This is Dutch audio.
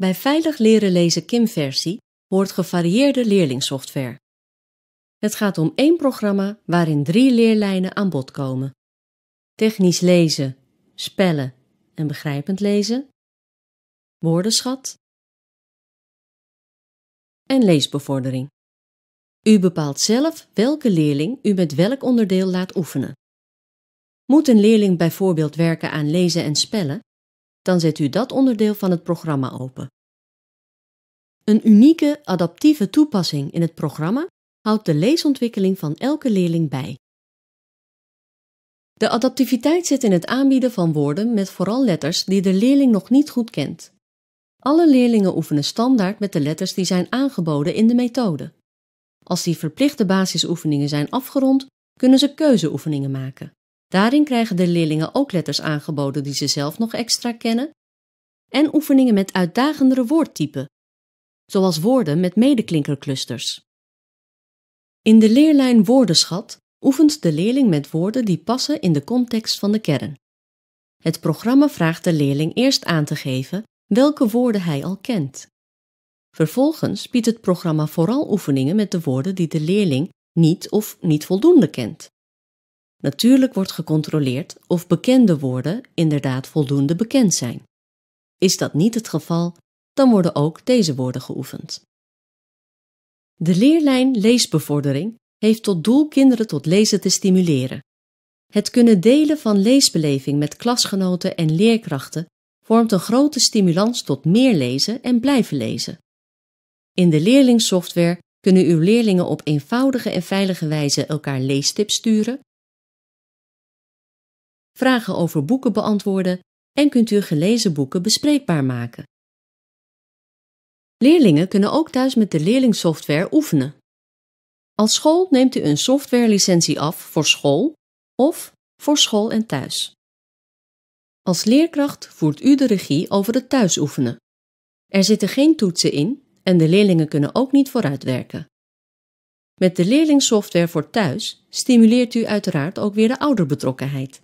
Bij Veilig Leren Lezen Kim-versie hoort gevarieerde leerlingsoftware. Het gaat om één programma waarin drie leerlijnen aan bod komen. Technisch lezen, spellen en begrijpend lezen, woordenschat en leesbevordering. U bepaalt zelf welke leerling u met welk onderdeel laat oefenen. Moet een leerling bijvoorbeeld werken aan lezen en spellen, dan zet u dat onderdeel van het programma open. Een unieke adaptieve toepassing in het programma houdt de leesontwikkeling van elke leerling bij. De adaptiviteit zit in het aanbieden van woorden met vooral letters die de leerling nog niet goed kent. Alle leerlingen oefenen standaard met de letters die zijn aangeboden in de methode. Als die verplichte basisoefeningen zijn afgerond, kunnen ze keuzeoefeningen maken. Daarin krijgen de leerlingen ook letters aangeboden die ze zelf nog extra kennen en oefeningen met uitdagendere woordtypen, zoals woorden met medeklinkerclusters. In de leerlijn Woordenschat oefent de leerling met woorden die passen in de context van de kern. Het programma vraagt de leerling eerst aan te geven welke woorden hij al kent. Vervolgens biedt het programma vooral oefeningen met de woorden die de leerling niet of niet voldoende kent. Natuurlijk wordt gecontroleerd of bekende woorden inderdaad voldoende bekend zijn. Is dat niet het geval, dan worden ook deze woorden geoefend. De leerlijn leesbevordering heeft tot doel kinderen tot lezen te stimuleren. Het kunnen delen van leesbeleving met klasgenoten en leerkrachten vormt een grote stimulans tot meer lezen en blijven lezen. In de leerlingssoftware kunnen uw leerlingen op eenvoudige en veilige wijze elkaar leestips sturen, vragen over boeken beantwoorden en kunt u gelezen boeken bespreekbaar maken. Leerlingen kunnen ook thuis met de leerlingssoftware oefenen. Als school neemt u een softwarelicentie af voor school of voor school en thuis. Als leerkracht voert u de regie over het thuisoefenen. Er zitten geen toetsen in en de leerlingen kunnen ook niet vooruitwerken. Met de leerlingssoftware voor thuis stimuleert u uiteraard ook weer de ouderbetrokkenheid.